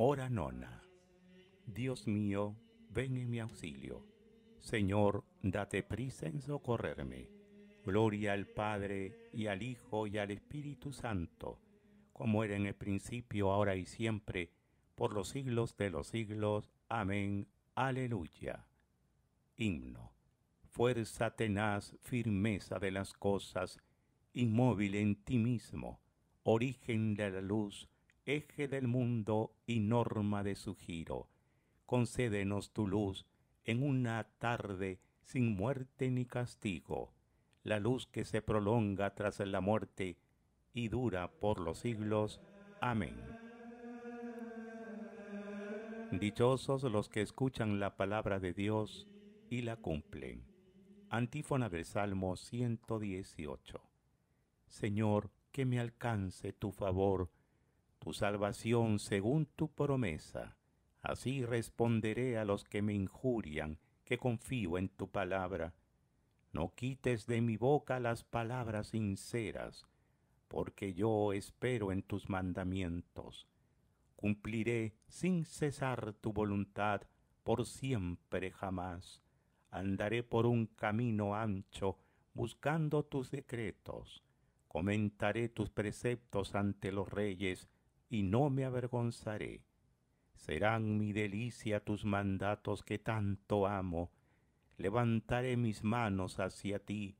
Hora nona. Dios mío, ven en mi auxilio. Señor, date prisa en socorrerme. Gloria al Padre y al Hijo y al Espíritu Santo, como era en el principio, ahora y siempre, por los siglos de los siglos. Amén. Aleluya. Himno. Fuerza tenaz, firmeza de las cosas, inmóvil en ti mismo, origen de la luz, eje del mundo y norma de su giro. Concédenos tu luz en una tarde sin muerte ni castigo, la luz que se prolonga tras la muerte y dura por los siglos. Amén. Dichosos los que escuchan la palabra de Dios y la cumplen. Antífona del Salmo 118. Señor, que me alcance tu favor salvación según tu promesa. Así responderé a los que me injurian, que confío en tu palabra. No quites de mi boca las palabras sinceras, porque yo espero en tus mandamientos. Cumpliré sin cesar tu voluntad por siempre jamás. Andaré por un camino ancho, buscando tus decretos. Comentaré tus preceptos ante los reyes, y no me avergonzaré. Serán mi delicia tus mandatos que tanto amo. Levantaré mis manos hacia ti,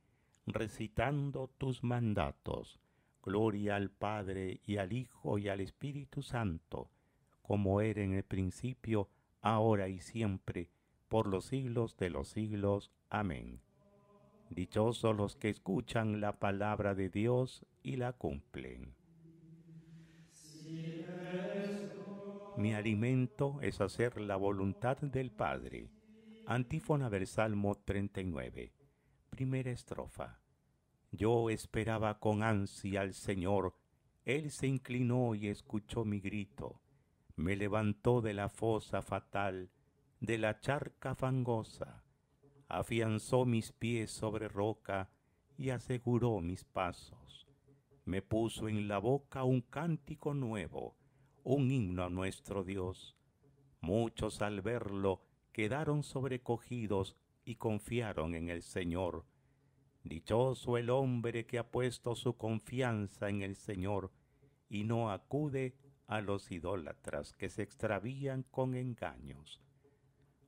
recitando tus mandatos. Gloria al Padre y al Hijo y al Espíritu Santo, como era en el principio, ahora y siempre, por los siglos de los siglos. Amén. Dichosos los que escuchan la palabra de Dios y la cumplen. Mi alimento es hacer la voluntad del Padre. Antífona del Salmo 39. Primera estrofa. Yo esperaba con ansia al Señor. Él se inclinó y escuchó mi grito. Me levantó de la fosa fatal, de la charca fangosa. Afianzó mis pies sobre roca y aseguró mis pasos. Me puso en la boca un cántico nuevo un himno a nuestro Dios. Muchos al verlo quedaron sobrecogidos y confiaron en el Señor. Dichoso el hombre que ha puesto su confianza en el Señor y no acude a los idólatras que se extravían con engaños.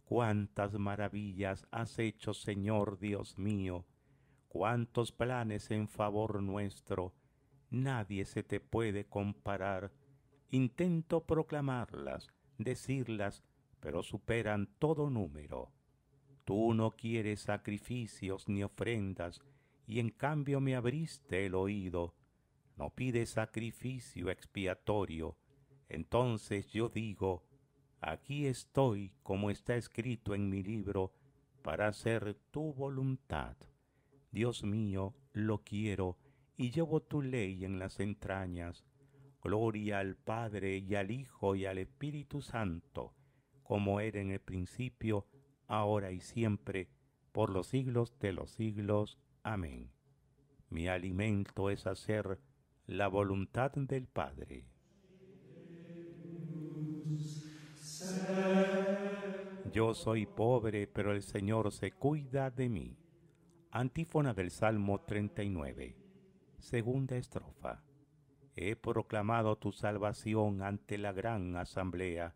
Cuántas maravillas has hecho, Señor Dios mío, cuántos planes en favor nuestro. Nadie se te puede comparar Intento proclamarlas, decirlas, pero superan todo número. Tú no quieres sacrificios ni ofrendas, y en cambio me abriste el oído. No pides sacrificio expiatorio. Entonces yo digo, aquí estoy como está escrito en mi libro, para hacer tu voluntad. Dios mío, lo quiero, y llevo tu ley en las entrañas. Gloria al Padre y al Hijo y al Espíritu Santo, como era en el principio, ahora y siempre, por los siglos de los siglos. Amén. Mi alimento es hacer la voluntad del Padre. Yo soy pobre, pero el Señor se cuida de mí. Antífona del Salmo 39. Segunda estrofa. He proclamado tu salvación ante la gran asamblea.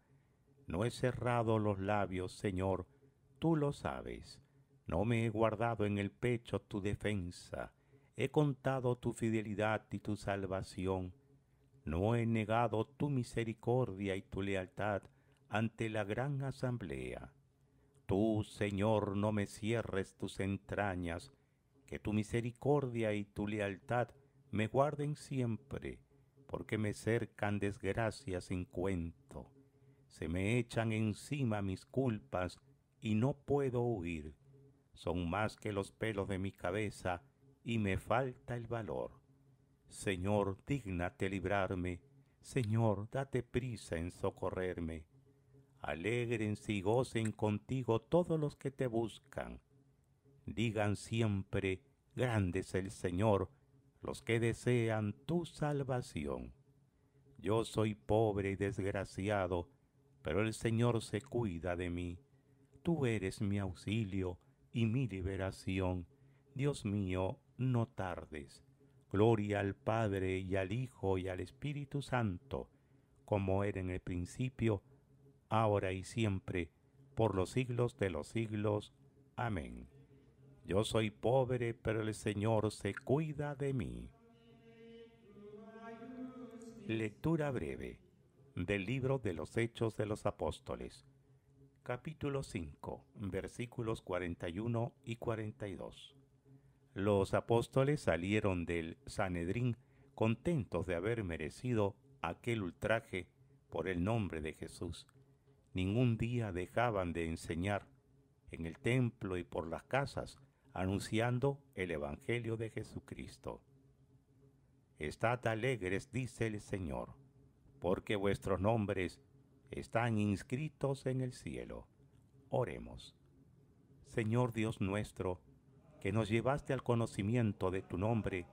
No he cerrado los labios, Señor, tú lo sabes. No me he guardado en el pecho tu defensa. He contado tu fidelidad y tu salvación. No he negado tu misericordia y tu lealtad ante la gran asamblea. Tú, Señor, no me cierres tus entrañas, que tu misericordia y tu lealtad me guarden siempre porque me cercan desgracias sin cuento. Se me echan encima mis culpas y no puedo huir. Son más que los pelos de mi cabeza y me falta el valor. Señor, dignate librarme. Señor, date prisa en socorrerme. Alegrense y gocen contigo todos los que te buscan. Digan siempre, grande es el Señor, los que desean tu salvación. Yo soy pobre y desgraciado, pero el Señor se cuida de mí. Tú eres mi auxilio y mi liberación. Dios mío, no tardes. Gloria al Padre y al Hijo y al Espíritu Santo, como era en el principio, ahora y siempre, por los siglos de los siglos. Amén. Yo soy pobre, pero el Señor se cuida de mí. Lectura breve del libro de los Hechos de los Apóstoles, capítulo 5, versículos 41 y 42. Los apóstoles salieron del Sanedrín contentos de haber merecido aquel ultraje por el nombre de Jesús. Ningún día dejaban de enseñar en el templo y por las casas anunciando el Evangelio de Jesucristo. Estad alegres, dice el Señor, porque vuestros nombres están inscritos en el cielo. Oremos. Señor Dios nuestro, que nos llevaste al conocimiento de tu nombre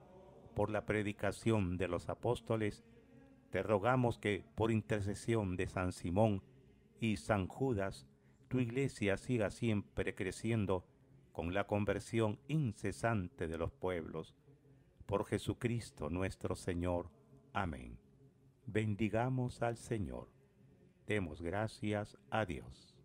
por la predicación de los apóstoles, te rogamos que, por intercesión de San Simón y San Judas, tu iglesia siga siempre creciendo con la conversión incesante de los pueblos. Por Jesucristo nuestro Señor. Amén. Bendigamos al Señor. Demos gracias a Dios.